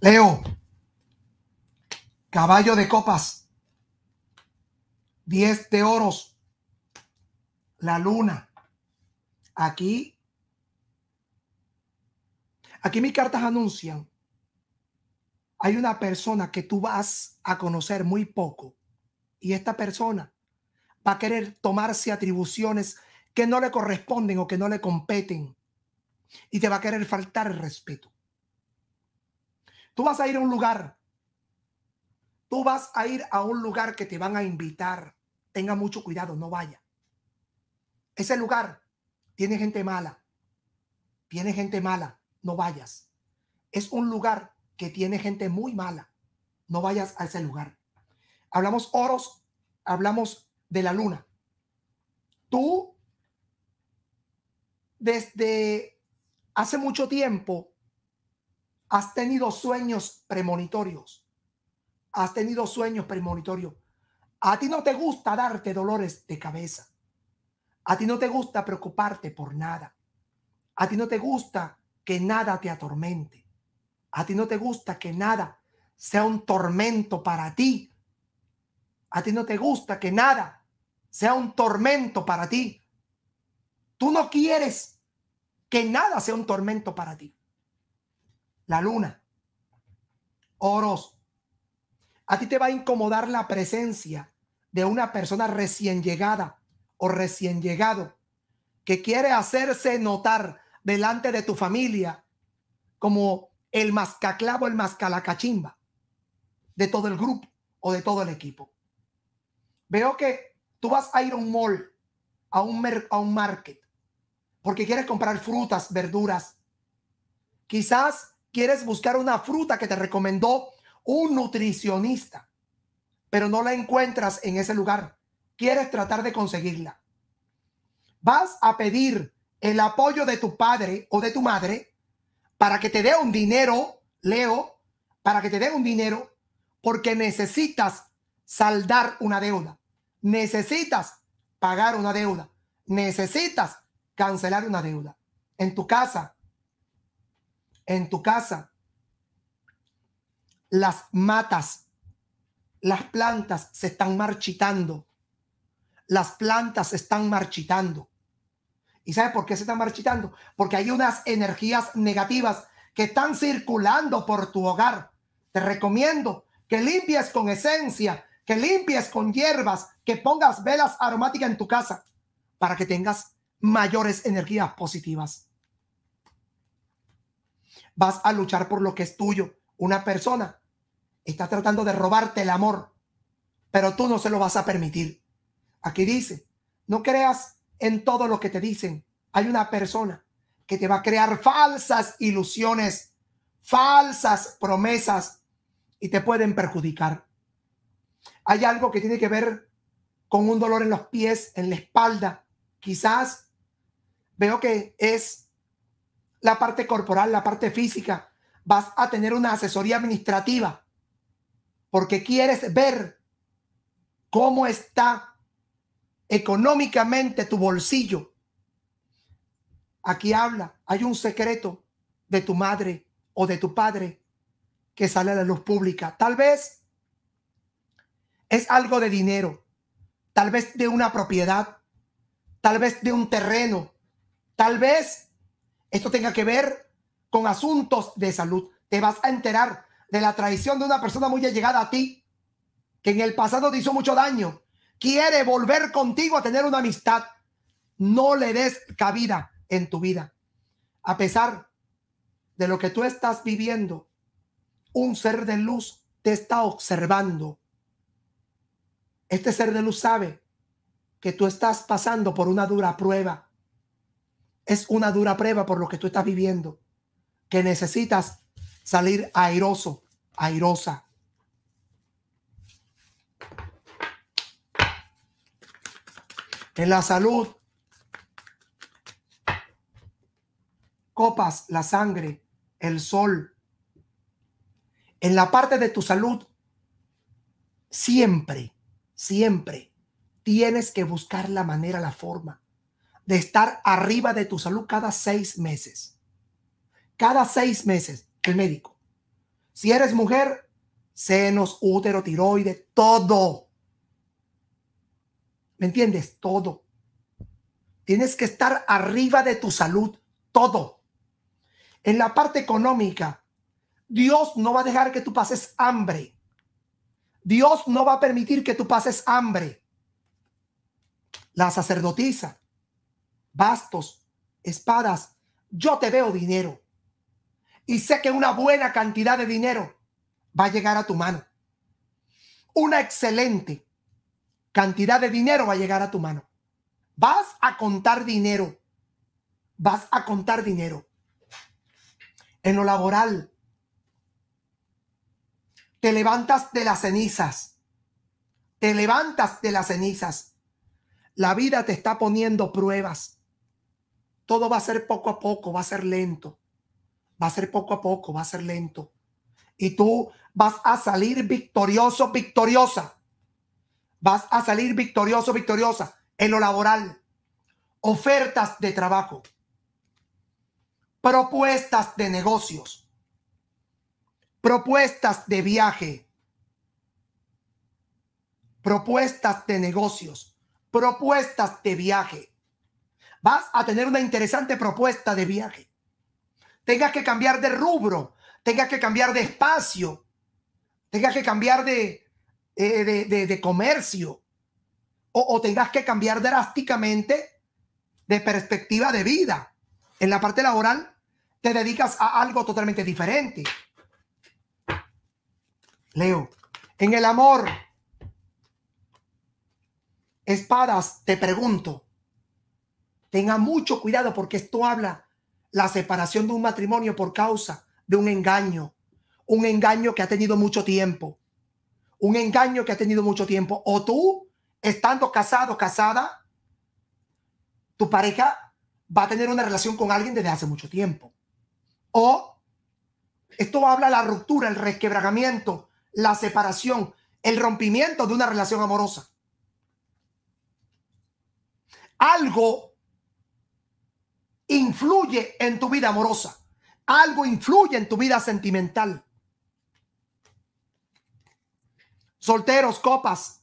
Leo, caballo de copas, 10 de oros, la luna. Aquí, aquí mis cartas anuncian. Hay una persona que tú vas a conocer muy poco y esta persona va a querer tomarse atribuciones que no le corresponden o que no le competen y te va a querer faltar el respeto. Tú vas a ir a un lugar. Tú vas a ir a un lugar que te van a invitar. Tenga mucho cuidado, no vaya. Ese lugar tiene gente mala. Tiene gente mala, no vayas. Es un lugar que tiene gente muy mala. No vayas a ese lugar. Hablamos oros, hablamos de la luna. Tú, desde hace mucho tiempo, Has tenido sueños premonitorios. Has tenido sueños premonitorios. A ti no te gusta darte dolores de cabeza. A ti no te gusta preocuparte por nada. A ti no te gusta que nada te atormente. A ti no te gusta que nada sea un tormento para ti. A ti no te gusta que nada sea un tormento para ti. Tú no quieres que nada sea un tormento para ti la luna, oros. A ti te va a incomodar la presencia de una persona recién llegada o recién llegado que quiere hacerse notar delante de tu familia como el mascaclavo, el mascalacachimba de todo el grupo o de todo el equipo. Veo que tú vas a ir a un mall, a un, a un market, porque quieres comprar frutas, verduras. Quizás quieres buscar una fruta que te recomendó un nutricionista, pero no la encuentras en ese lugar. Quieres tratar de conseguirla. Vas a pedir el apoyo de tu padre o de tu madre para que te dé un dinero, Leo, para que te dé un dinero, porque necesitas saldar una deuda, necesitas pagar una deuda, necesitas cancelar una deuda. En tu casa, en tu casa, las matas, las plantas se están marchitando. Las plantas se están marchitando. ¿Y sabes por qué se están marchitando? Porque hay unas energías negativas que están circulando por tu hogar. Te recomiendo que limpies con esencia, que limpies con hierbas, que pongas velas aromáticas en tu casa para que tengas mayores energías positivas vas a luchar por lo que es tuyo. Una persona está tratando de robarte el amor, pero tú no se lo vas a permitir. Aquí dice, no creas en todo lo que te dicen. Hay una persona que te va a crear falsas ilusiones, falsas promesas y te pueden perjudicar. Hay algo que tiene que ver con un dolor en los pies, en la espalda. Quizás veo que es la parte corporal, la parte física. Vas a tener una asesoría administrativa porque quieres ver cómo está económicamente tu bolsillo. Aquí habla, hay un secreto de tu madre o de tu padre que sale a la luz pública. Tal vez es algo de dinero, tal vez de una propiedad, tal vez de un terreno, tal vez esto tenga que ver con asuntos de salud. Te vas a enterar de la traición de una persona muy allegada a ti, que en el pasado te hizo mucho daño, quiere volver contigo a tener una amistad. No le des cabida en tu vida. A pesar de lo que tú estás viviendo, un ser de luz te está observando. Este ser de luz sabe que tú estás pasando por una dura prueba es una dura prueba por lo que tú estás viviendo, que necesitas salir airoso, airosa. En la salud, copas, la sangre, el sol. En la parte de tu salud, siempre, siempre tienes que buscar la manera, la forma de estar arriba de tu salud cada seis meses. Cada seis meses, el médico. Si eres mujer, senos, útero, tiroides, todo. ¿Me entiendes? Todo. Tienes que estar arriba de tu salud, todo. En la parte económica, Dios no va a dejar que tú pases hambre. Dios no va a permitir que tú pases hambre. La sacerdotisa bastos, espadas, yo te veo dinero. Y sé que una buena cantidad de dinero va a llegar a tu mano. Una excelente cantidad de dinero va a llegar a tu mano. Vas a contar dinero. Vas a contar dinero. En lo laboral, te levantas de las cenizas. Te levantas de las cenizas. La vida te está poniendo pruebas todo va a ser poco a poco, va a ser lento. Va a ser poco a poco, va a ser lento. Y tú vas a salir victorioso, victoriosa. Vas a salir victorioso, victoriosa en lo laboral. Ofertas de trabajo. Propuestas de negocios. Propuestas de viaje. Propuestas de negocios. Propuestas de viaje vas a tener una interesante propuesta de viaje. Tengas que cambiar de rubro, tengas que cambiar de espacio, tengas que cambiar eh, de, de, de, comercio o, o tengas que cambiar drásticamente de perspectiva de vida. En la parte laboral te dedicas a algo totalmente diferente. Leo, en el amor, espadas, te pregunto, Tenga mucho cuidado porque esto habla la separación de un matrimonio por causa de un engaño, un engaño que ha tenido mucho tiempo, un engaño que ha tenido mucho tiempo. O tú, estando casado, casada, tu pareja va a tener una relación con alguien desde hace mucho tiempo. O esto habla la ruptura, el resquebragamiento, la separación, el rompimiento de una relación amorosa. Algo influye en tu vida amorosa. Algo influye en tu vida sentimental. Solteros, copas.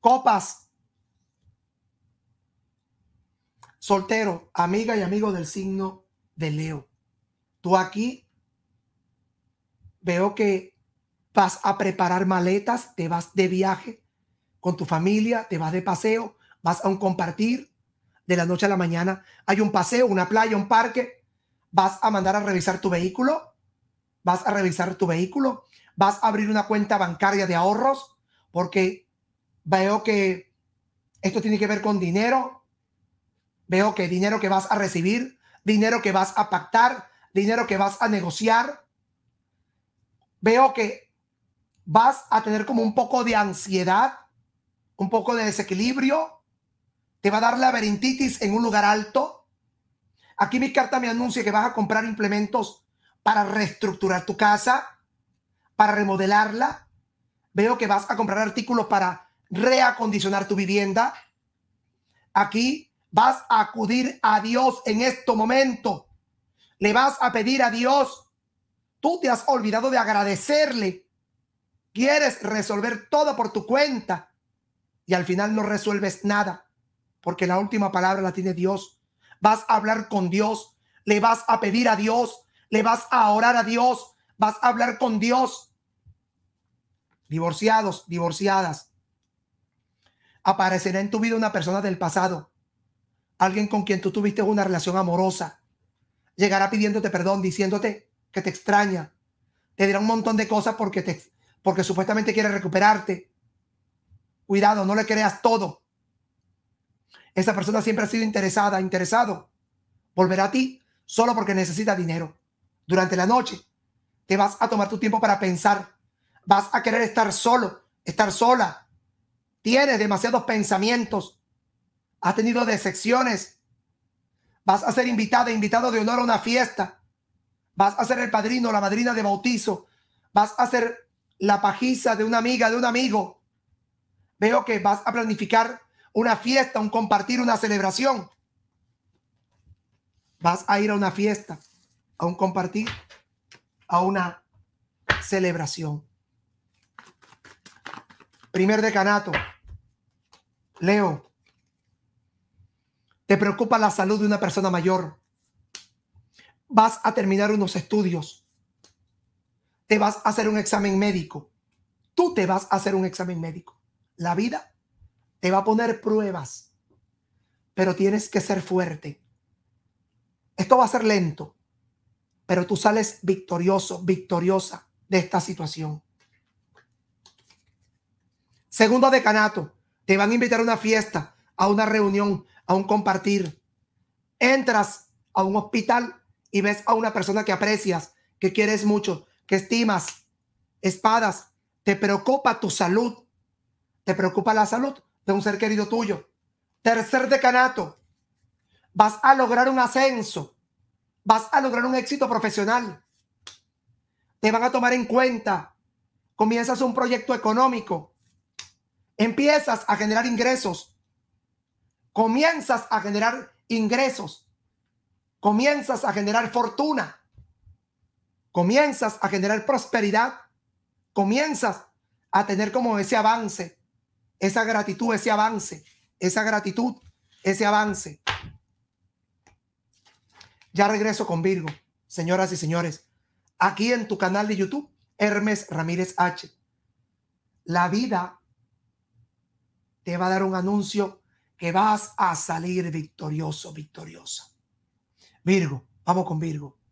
Copas. Soltero, amiga y amigo del signo de Leo. Tú aquí veo que vas a preparar maletas, te vas de viaje con tu familia, te vas de paseo, vas a un compartir, de la noche a la mañana hay un paseo, una playa, un parque, vas a mandar a revisar tu vehículo, vas a revisar tu vehículo, vas a abrir una cuenta bancaria de ahorros, porque veo que esto tiene que ver con dinero, veo que dinero que vas a recibir, dinero que vas a pactar, dinero que vas a negociar, veo que vas a tener como un poco de ansiedad, un poco de desequilibrio, te va a dar laberintitis en un lugar alto. Aquí mi carta me anuncia que vas a comprar implementos para reestructurar tu casa, para remodelarla. Veo que vas a comprar artículos para reacondicionar tu vivienda. Aquí vas a acudir a Dios en este momento. Le vas a pedir a Dios. Tú te has olvidado de agradecerle. Quieres resolver todo por tu cuenta y al final no resuelves nada porque la última palabra la tiene Dios. Vas a hablar con Dios, le vas a pedir a Dios, le vas a orar a Dios, vas a hablar con Dios. Divorciados, divorciadas. Aparecerá en tu vida una persona del pasado, alguien con quien tú tuviste una relación amorosa. Llegará pidiéndote perdón, diciéndote que te extraña. Te dirá un montón de cosas porque, te, porque supuestamente quiere recuperarte. Cuidado, no le creas todo. Esa persona siempre ha sido interesada, interesado. Volverá a ti solo porque necesita dinero. Durante la noche te vas a tomar tu tiempo para pensar. Vas a querer estar solo, estar sola. Tienes demasiados pensamientos. Has tenido decepciones. Vas a ser invitada, invitado de honor a una fiesta. Vas a ser el padrino, la madrina de bautizo. Vas a ser la pajiza de una amiga, de un amigo. Veo que vas a planificar una fiesta, un compartir, una celebración. Vas a ir a una fiesta, a un compartir, a una celebración. Primer decanato. Leo, te preocupa la salud de una persona mayor. Vas a terminar unos estudios. Te vas a hacer un examen médico. Tú te vas a hacer un examen médico. La vida te va a poner pruebas, pero tienes que ser fuerte. Esto va a ser lento, pero tú sales victorioso, victoriosa de esta situación. Segundo decanato, te van a invitar a una fiesta, a una reunión, a un compartir. Entras a un hospital y ves a una persona que aprecias, que quieres mucho, que estimas, espadas, te preocupa tu salud, te preocupa la salud, de un ser querido tuyo. Tercer decanato, vas a lograr un ascenso, vas a lograr un éxito profesional. Te van a tomar en cuenta, comienzas un proyecto económico, empiezas a generar ingresos, comienzas a generar ingresos, comienzas a generar fortuna, comienzas a generar prosperidad, comienzas a tener como ese avance esa gratitud, ese avance, esa gratitud, ese avance. Ya regreso con Virgo, señoras y señores, aquí en tu canal de YouTube, Hermes Ramírez H. La vida te va a dar un anuncio que vas a salir victorioso, victoriosa. Virgo, vamos con Virgo.